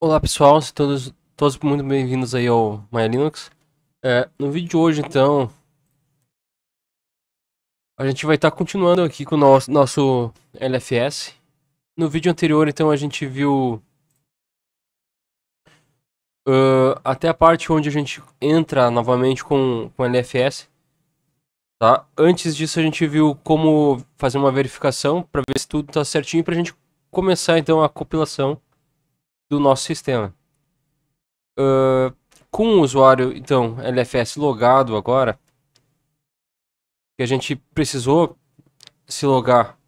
Olá pessoal, sejam todos, todos muito bem-vindos aí ao MyLinux. É, no vídeo de hoje então, a gente vai estar tá continuando aqui com o nosso, nosso LFS. No vídeo anterior então a gente viu uh, até a parte onde a gente entra novamente com, com LFS. Tá? Antes disso a gente viu como fazer uma verificação para ver se tudo está certinho para a gente começar então a compilação do nosso sistema. Uh, com o usuário, então, LFS logado agora, que a gente precisou se logar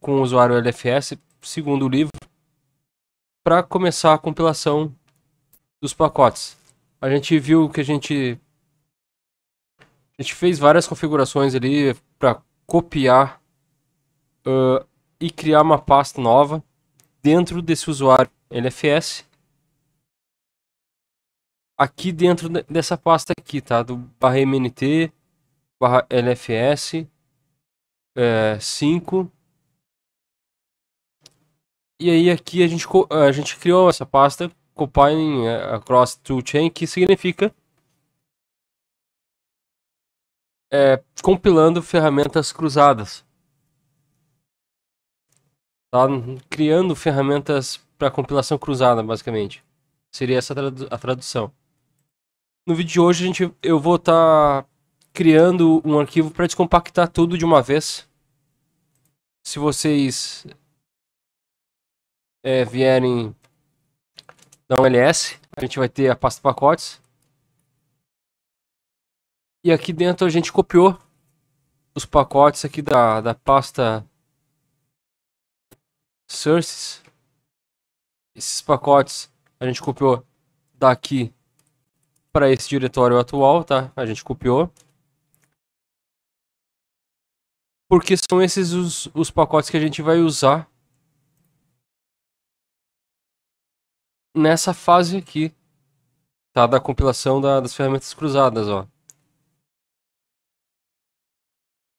com o usuário LFS, segundo o livro, para começar a compilação dos pacotes. A gente viu que a gente a gente fez várias configurações ali para copiar uh, e criar uma pasta nova dentro desse usuário LFS. Aqui dentro dessa pasta aqui, tá? Do barra MNT, barra LFS, é, 5. E aí aqui a gente, a gente criou essa pasta, compile é, across toolchain, que significa é, compilando ferramentas cruzadas. Tá? Criando ferramentas para compilação cruzada, basicamente. Seria essa tradu a tradução. No vídeo de hoje a gente, eu vou estar tá criando um arquivo para descompactar tudo de uma vez. Se vocês é, vierem dar um LS, a gente vai ter a pasta pacotes. E aqui dentro a gente copiou os pacotes aqui da, da pasta sources esses pacotes a gente copiou daqui para esse diretório atual, tá? A gente copiou. Porque são esses os, os pacotes que a gente vai usar nessa fase aqui, tá? Da compilação da, das ferramentas cruzadas, ó.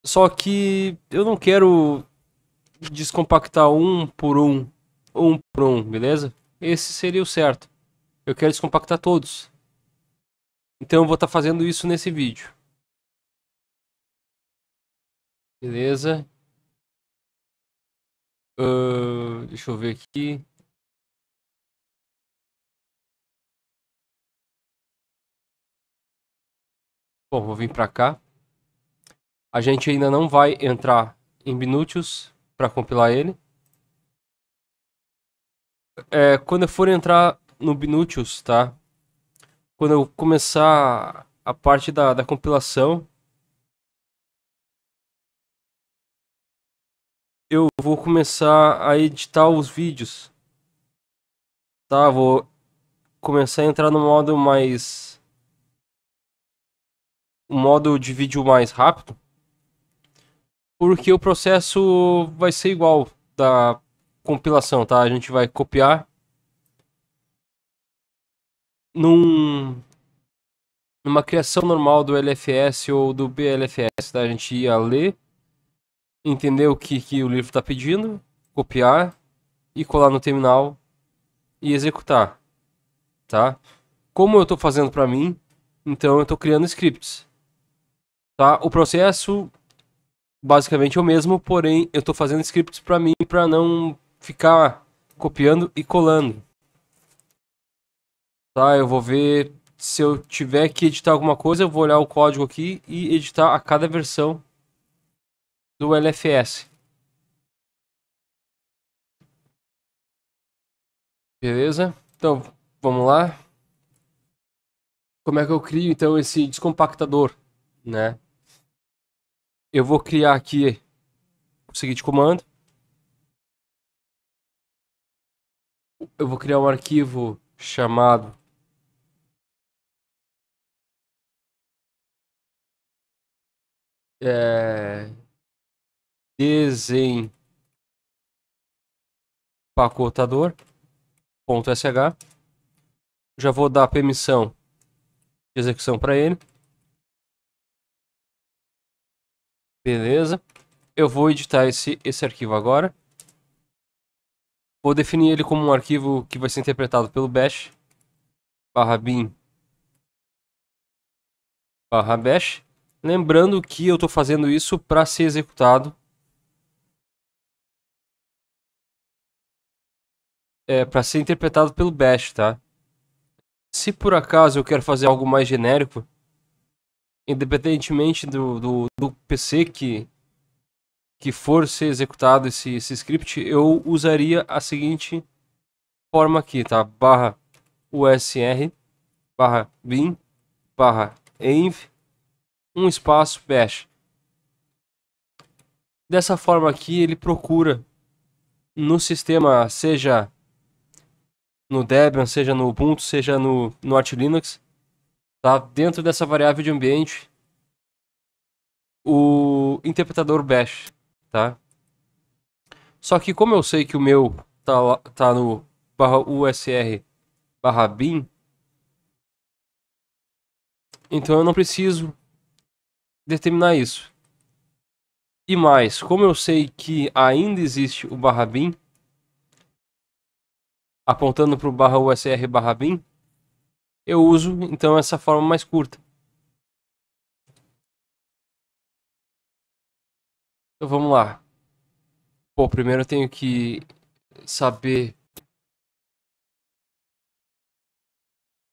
Só que eu não quero descompactar um por um, um por um, beleza? Esse seria o certo. Eu quero descompactar todos. Então eu vou estar tá fazendo isso nesse vídeo. Beleza. Uh, deixa eu ver aqui. Bom, vou vir para cá. A gente ainda não vai entrar em Binutius para compilar ele é, quando eu for entrar no Binutius, tá? Quando eu começar a parte da, da compilação, eu vou começar a editar os vídeos. Tá, vou começar a entrar no modo mais um modo de vídeo mais rápido, porque o processo vai ser igual da compilação, tá? A gente vai copiar num numa criação normal do LFS ou do BLFS, tá? A gente ia ler, entender o que, que o livro está pedindo, copiar e colar no terminal e executar, tá? Como eu estou fazendo para mim, então eu estou criando scripts, tá? O processo basicamente é o mesmo, porém eu estou fazendo scripts para mim para não ficar copiando e colando. Tá, eu vou ver se eu tiver que editar alguma coisa, eu vou olhar o código aqui e editar a cada versão do LFS. Beleza? Então, vamos lá. Como é que eu crio então esse descompactador, né? Eu vou criar aqui o seguinte comando eu vou criar um arquivo chamado é, desempacotador.sh. Já vou dar permissão de execução para ele. Beleza. Eu vou editar esse, esse arquivo agora. Vou definir ele como um arquivo que vai ser interpretado pelo bash barra bin barra bash. Lembrando que eu estou fazendo isso para ser executado. É, para ser interpretado pelo bash, tá? Se por acaso eu quero fazer algo mais genérico, independentemente do, do, do PC que que for ser executado esse, esse script, eu usaria a seguinte forma aqui, tá? Barra usr, barra bin, barra env, um espaço bash. Dessa forma aqui, ele procura no sistema, seja no Debian, seja no Ubuntu, seja no Norte Linux, tá? Dentro dessa variável de ambiente, o interpretador bash tá? Só que como eu sei que o meu tá, tá no barra USR barra bin, então eu não preciso determinar isso. E mais, como eu sei que ainda existe o barra bin, apontando para o barra USR barra bin, eu uso então essa forma mais curta. Então vamos lá. Pô, primeiro eu tenho que saber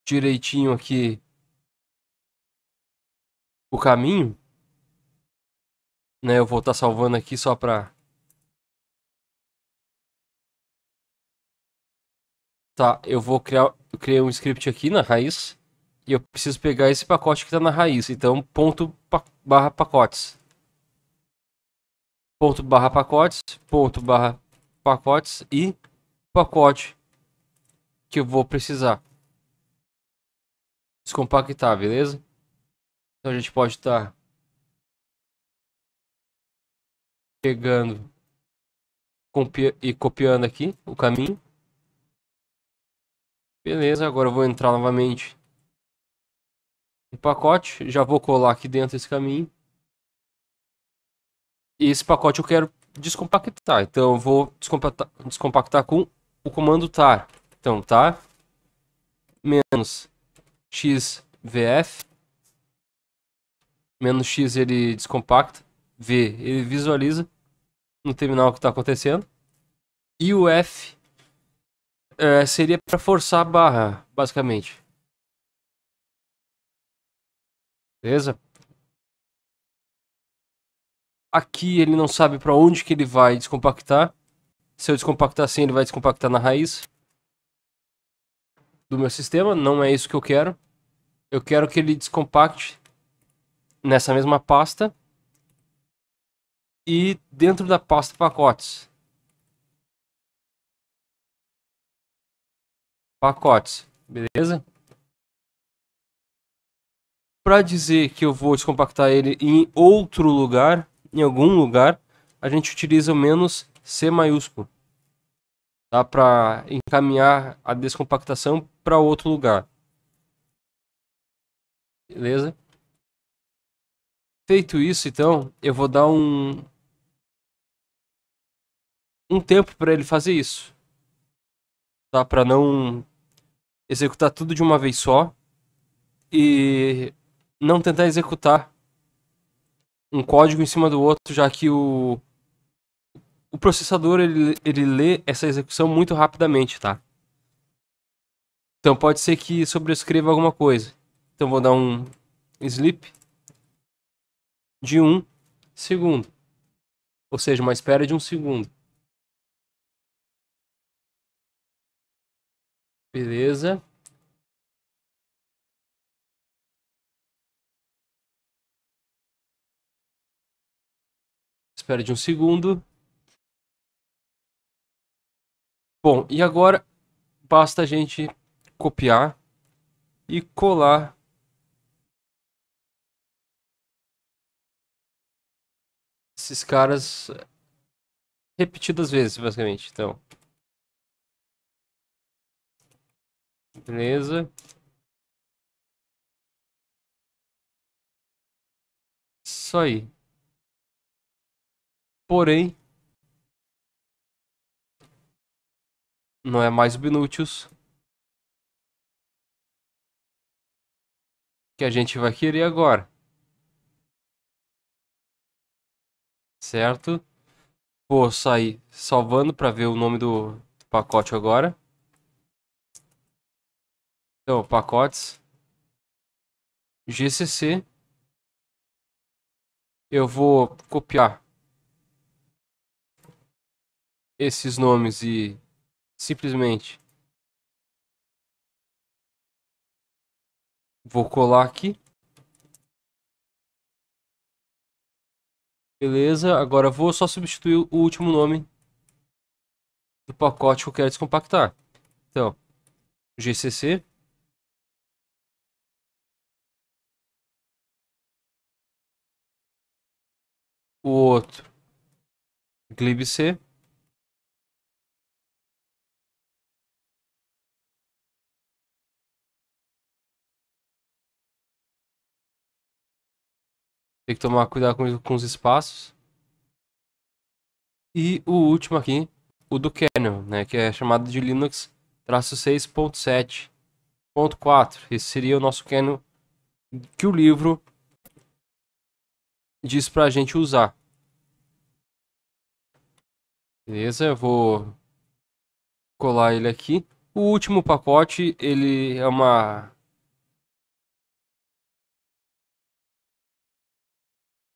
direitinho aqui o caminho. Né, eu vou estar tá salvando aqui só para Tá, eu vou criar eu criei um script aqui na raiz e eu preciso pegar esse pacote que está na raiz. Então, ponto pa barra pacotes ponto barra pacotes, ponto barra pacotes e pacote que eu vou precisar. Descompactar, beleza? Então a gente pode estar tá pegando copia e copiando aqui o caminho. Beleza, agora eu vou entrar novamente no pacote. Já vou colar aqui dentro esse caminho. E esse pacote eu quero descompactar. Então eu vou descompactar, descompactar com o comando tar. Então tar menos xvf menos x ele descompacta, v ele visualiza no terminal o que está acontecendo e o f é, seria para forçar a barra, basicamente. Beleza? Aqui ele não sabe para onde que ele vai descompactar. Se eu descompactar assim, ele vai descompactar na raiz do meu sistema. Não é isso que eu quero. Eu quero que ele descompacte nessa mesma pasta e dentro da pasta pacotes. Pacotes, beleza? Para dizer que eu vou descompactar ele em outro lugar, em algum lugar, a gente utiliza o menos C maiúsculo. Dá tá? para encaminhar a descompactação para outro lugar. Beleza? Feito isso, então, eu vou dar um um tempo para ele fazer isso. dá tá? para não executar tudo de uma vez só e não tentar executar um código em cima do outro, já que o, o processador ele, ele lê essa execução muito rapidamente, tá? Então pode ser que sobrescreva alguma coisa. Então vou dar um sleep de um segundo. Ou seja, uma espera de um segundo. Beleza. Espera de um segundo. Bom, e agora basta a gente copiar e colar esses caras repetidas vezes, basicamente. Então, beleza. Isso aí. Porém, não é mais o Binutius que a gente vai querer agora. Certo? Vou sair salvando para ver o nome do, do pacote agora. Então, pacotes. GCC. Eu vou copiar esses nomes e simplesmente vou colar aqui. Beleza, agora vou só substituir o último nome do pacote que eu quero descompactar. Então, GCC o outro glibc Tem que tomar cuidado com, com os espaços. E o último aqui, o do kernel, né, que é chamado de Linux 6.7.4. Esse seria o nosso kernel que o livro diz para a gente usar. Beleza, eu vou colar ele aqui. O último pacote, ele é uma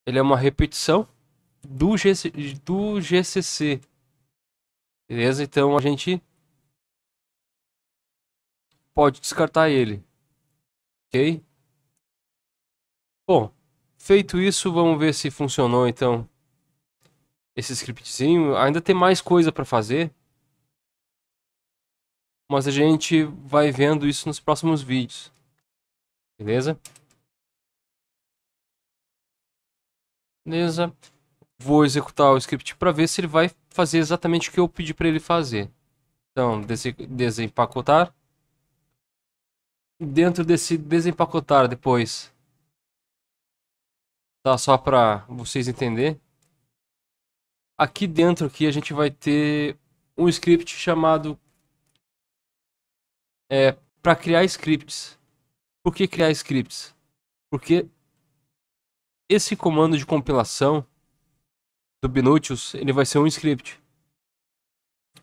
Ele é uma repetição do, GC, do GCC. Beleza? Então a gente pode descartar ele. Ok? Bom, feito isso, vamos ver se funcionou então esse scriptzinho. Ainda tem mais coisa para fazer. Mas a gente vai vendo isso nos próximos vídeos. Beleza? Beleza. Vou executar o script para ver se ele vai fazer exatamente o que eu pedi para ele fazer. Então, desempacotar. Dentro desse desempacotar depois. Tá só para vocês entenderem. Aqui dentro aqui a gente vai ter um script chamado é, para criar scripts. Por que criar scripts? Porque esse comando de compilação do Binutius, ele vai ser um script.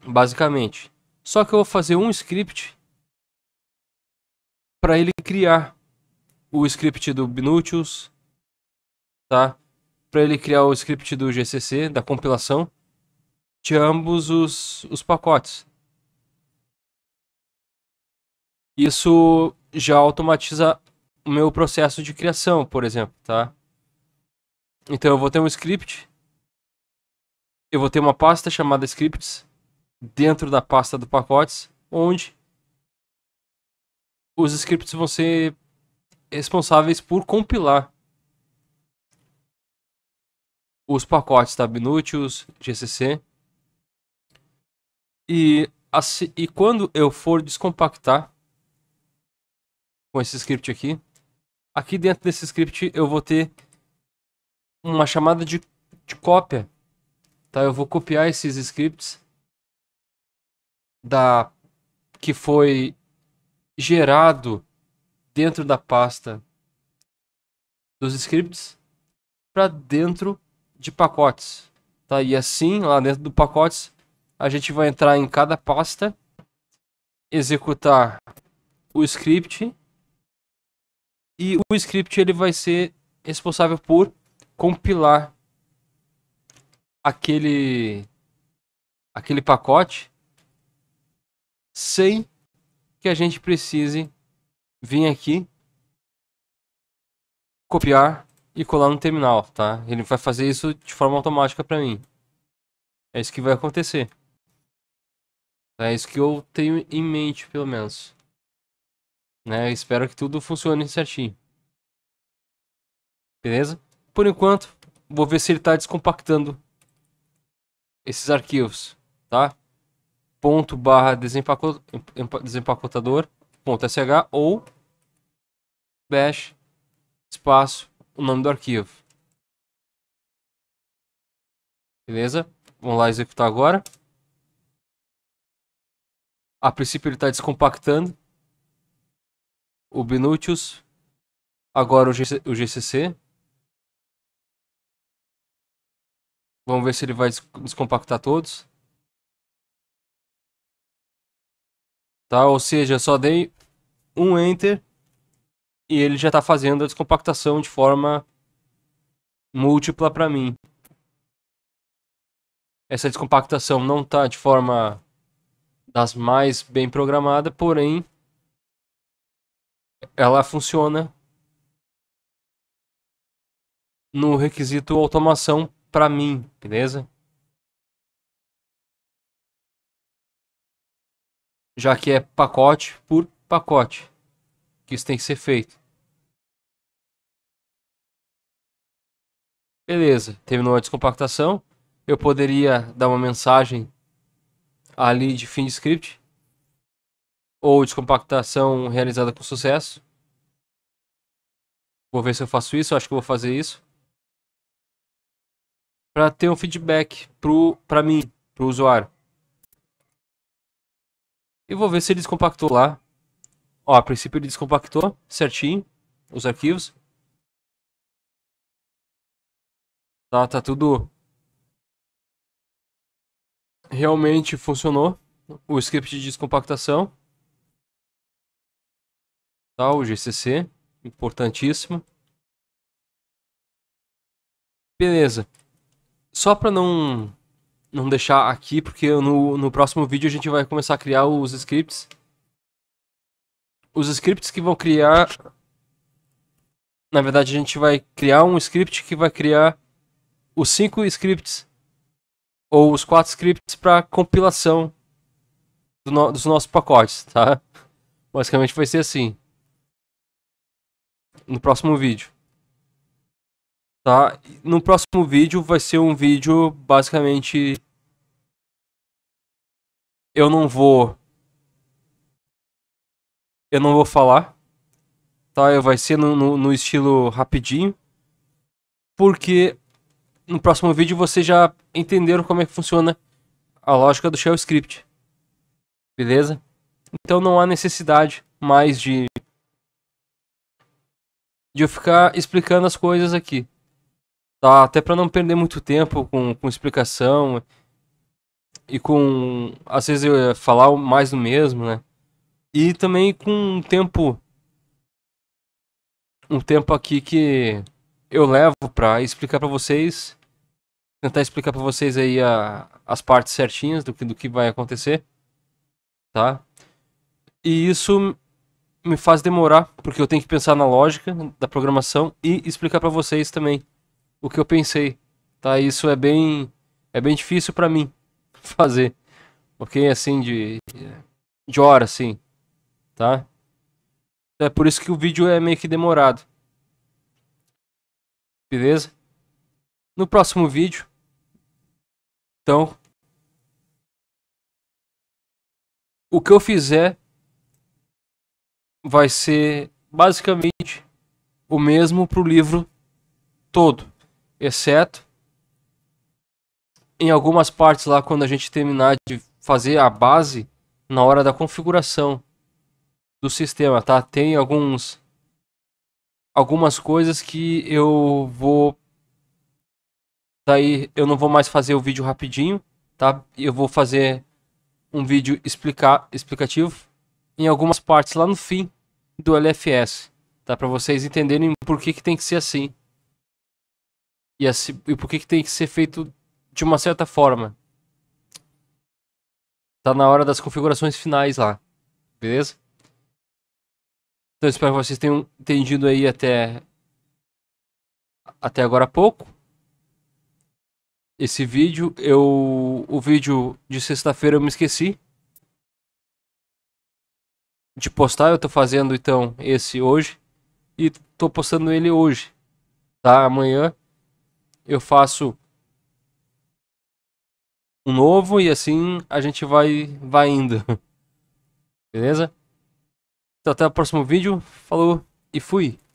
Basicamente. Só que eu vou fazer um script para ele criar o script do Binutius, tá? Para ele criar o script do GCC, da compilação, de ambos os, os pacotes. Isso já automatiza o meu processo de criação, por exemplo, tá? Então eu vou ter um script. Eu vou ter uma pasta chamada scripts dentro da pasta do pacotes, onde os scripts vão ser responsáveis por compilar os pacotes da tá? Binutius, GCC. E, assim, e quando eu for descompactar com esse script aqui, aqui dentro desse script eu vou ter uma chamada de, de cópia. Tá? Eu vou copiar esses scripts da que foi gerado dentro da pasta dos scripts para dentro de pacotes. Tá? E assim, lá dentro do pacotes, a gente vai entrar em cada pasta, executar o script e o script ele vai ser responsável por compilar aquele aquele pacote sem que a gente precise vir aqui copiar e colar no terminal, tá? Ele vai fazer isso de forma automática para mim. É isso que vai acontecer. É isso que eu tenho em mente, pelo menos. Né? espero que tudo funcione certinho. Beleza? Por enquanto, vou ver se ele está descompactando esses arquivos, tá? Ponto barra desempacotador, ponto sh ou bash espaço o nome do arquivo. Beleza? Vamos lá executar agora. A princípio ele está descompactando o Binutius, agora o, GC, o GCC, Vamos ver se ele vai descompactar todos. Tá, ou seja, só dei um Enter e ele já está fazendo a descompactação de forma múltipla para mim. Essa descompactação não está de forma das mais bem programada, porém ela funciona no requisito automação para mim, beleza? Já que é pacote por pacote que isso tem que ser feito. Beleza, terminou a descompactação. Eu poderia dar uma mensagem ali de fim de script ou descompactação realizada com sucesso. Vou ver se eu faço isso, acho que vou fazer isso para ter um feedback para mim, para o usuário. E vou ver se ele descompactou lá. Ó, a princípio ele descompactou certinho os arquivos. Tá, tá tudo realmente funcionou o script de descompactação. Tá, o GCC, importantíssimo. Beleza só para não não deixar aqui, porque no, no próximo vídeo a gente vai começar a criar os scripts. Os scripts que vão criar... Na verdade, a gente vai criar um script que vai criar os cinco scripts ou os quatro scripts para compilação do no, dos nossos pacotes, tá? Basicamente vai ser assim. No próximo vídeo tá? No próximo vídeo vai ser um vídeo basicamente eu não vou eu não vou falar, tá? Vai ser no, no, no estilo rapidinho, porque no próximo vídeo vocês já entenderam como é que funciona a lógica do shell script, beleza? Então não há necessidade mais de de eu ficar explicando as coisas aqui tá? Até para não perder muito tempo com, com explicação e com, às vezes, eu eh, falar mais do mesmo, né? E também com um tempo. Um tempo aqui que eu levo para explicar para vocês. Tentar explicar para vocês aí a, as partes certinhas do que, do que vai acontecer, tá? E isso me faz demorar, porque eu tenho que pensar na lógica da programação e explicar para vocês também o que eu pensei, tá? Isso é bem é bem difícil para mim fazer. OK? Assim de de hora assim, tá? É por isso que o vídeo é meio que demorado. Beleza? No próximo vídeo então o que eu fizer vai ser basicamente o mesmo para o livro todo exceto em algumas partes lá quando a gente terminar de fazer a base na hora da configuração do sistema, tá? Tem alguns algumas coisas que eu vou daí eu não vou mais fazer o vídeo rapidinho, tá? Eu vou fazer um vídeo explicar explicativo em algumas partes lá no fim do LFS, tá? Para vocês entenderem por que que tem que ser assim. E, assim, e por que, que tem que ser feito de uma certa forma? Tá na hora das configurações finais lá. Beleza? Então espero que vocês tenham entendido aí até até agora há pouco. Esse vídeo, eu o vídeo de sexta-feira eu me esqueci de postar, eu tô fazendo então esse hoje e tô postando ele hoje, tá? Amanhã eu faço um novo e assim a gente vai, vai indo. Beleza? Então até o próximo vídeo. Falou e fui!